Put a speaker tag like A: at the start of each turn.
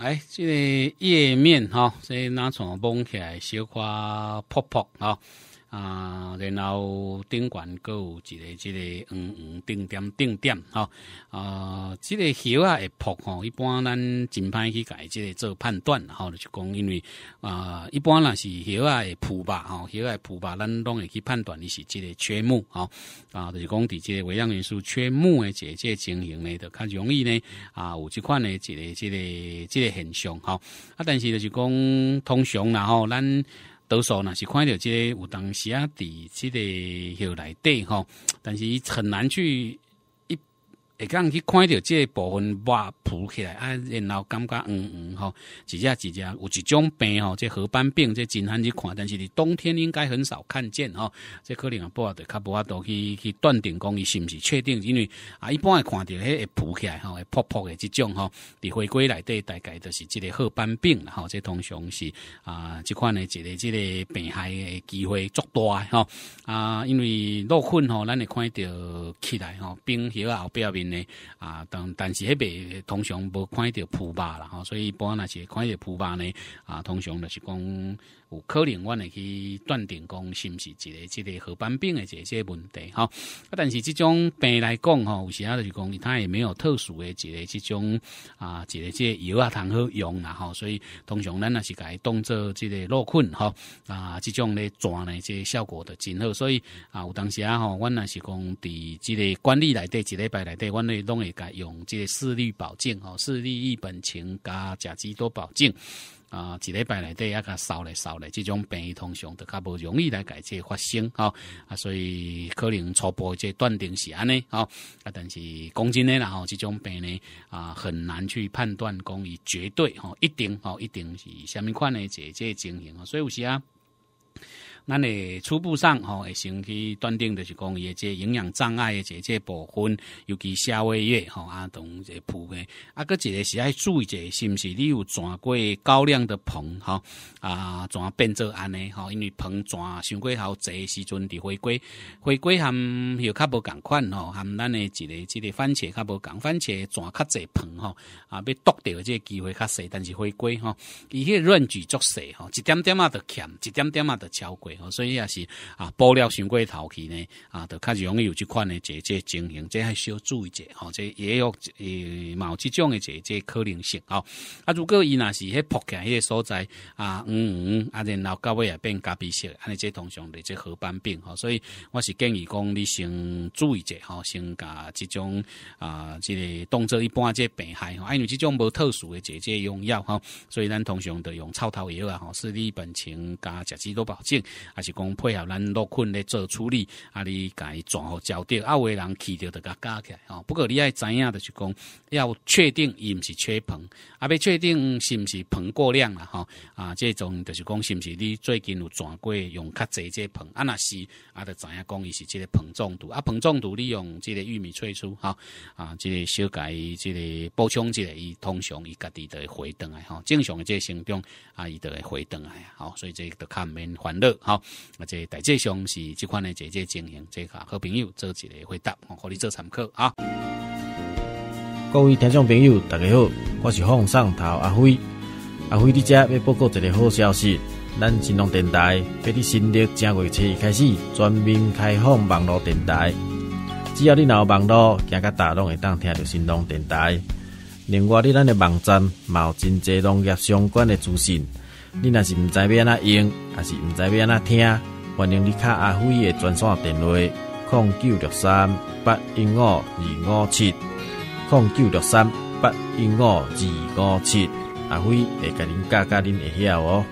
A: 来，这个页面哈，所以拿床绷起来，小花泡泡哈。啊，然后顶悬阁有一个即个，嗯嗯，定点定点吼，啊，即个叶啊会破吼，一般咱真歹去改即个做判断，吼，就讲因为啊，一般若是叶啊会破吧，吼，叶啊破吧，咱拢会去判断伊是即个缺木，吼，啊，就是讲伫即个微量元素缺木诶，即个情形咧，就较容易咧，啊，有即款诶，即个即个即个现象吼，啊，但是就是讲通常然后咱。多数那是看到这有当时啊，伫这个有来底哈，但是很难去。会刚去看到这部分抹浮起来啊，然后感觉嗯嗯吼，一只一只，有一种病吼，这褐斑病，这真罕去看，但是你冬天应该很少看见哦，这可能啊，不晓得，他不晓得去去断定讲伊是毋是确定，因为啊，一般会看到迄浮起来吼，扑扑的这种吼，伫回归内底大概就是这个褐斑病啦，这通常是啊，这款的这个这个病害的机会足大吼啊，因为落菌吼，咱会看到起来吼，冰雪后壁面。呢啊，但但是迄边通常无看到铺蒲吧啦，所以一般若是看到铺蒲吧呢啊，通常就是讲有可能阮会去断定讲是毋是一个、一个合斑病的即个问题吼。啊，但是即种病来讲吼，有时啊就是讲它也没有特殊的一个、即种啊一个即个药啊通好用啦吼，所以通常咱若是改当做即个落困吼啊，即种咧抓呢个效果都真好，所以啊有当时啊吼，阮若是讲伫即个管理内底一礼拜内底，内拢会改用这视力保靖哦，视力一本腈加甲基多保证啊，一礼拜内底抑较少嘞少嘞，即种病通常都较无容易来改决发生哦，啊，所以可能初步即断定是安尼哦，啊，但是讲真诶啦吼，即种病呢啊很难去判断，讲伊绝对哦一定哦一定是虾米款呢这这经营啊，所以有时啊。咱的初步上吼，会先去断定着就是讲，伊即个营养障碍的这这部分，尤其夏威夷吼，啊，同这葡的，啊，个一个是爱注意一下，是毋是你有转过高量的硼吼啊？转变做安尼吼，因为硼转伤过好侪时阵伫回归，回归含又较无共款吼，含咱的即个即个番茄较无共，番茄转较侪硼吼啊，要夺掉的这机会较细，但是回归吼，伊个软举作势吼，一点点啊着欠，一点点啊着超过。所以也是啊，布料上过头去呢，啊，就较容易有即款的姐姐情形，这还需要注意一下。哦，这也有呃，有即种的姐姐可能性哦。啊，如果伊若是迄扑来迄个所在啊，嗯嗯，啊，然后到尾也变咖啡色，安尼这通常的这合斑病，所以我是建议讲，你先注意一下，先加即种啊，即个动作一般这病害，因为即种无特殊的姐姐用药哈，所以咱通常都用草头药啊，哈，是你本清加食基多保证。还是讲配合咱落困咧做处理，啊！你改全好浇掉，啊有诶人去着着甲加起来哈。不过你爱知影着是讲，要确定伊毋是缺硼，啊，要确定是毋是硼过量了哈。啊，这种着是讲是毋是你最近有转过用较侪这硼啊？若是啊，着知影讲？伊是即个硼中毒，啊，硼中毒利用即个玉米催出哈啊，这个小改、即个补充、这个伊通常伊家己着会回灯哎哈，正常诶，即个生长啊，伊着会回灯哎，好，所以这个较毋免烦热。好，那这大致上是这款的姐姐经营，这个好朋友做一个回答，我给你做参考啊。
B: 各位听众朋友，大家好，我是放上头阿辉，阿辉你这要报告一个好消息，咱新浪电台你新历正月初一开始全面开放网络电台，只要你有网络，大家大拢会当听到新浪电台。另外，你咱的网站有真侪农业相关的资讯。你若是毋知要安怎用，还是毋知要安怎听？欢迎你敲阿辉的专线电话：零九六三八一五二五七，零九六三八一五二五七。阿辉会甲恁教教，恁会晓哦。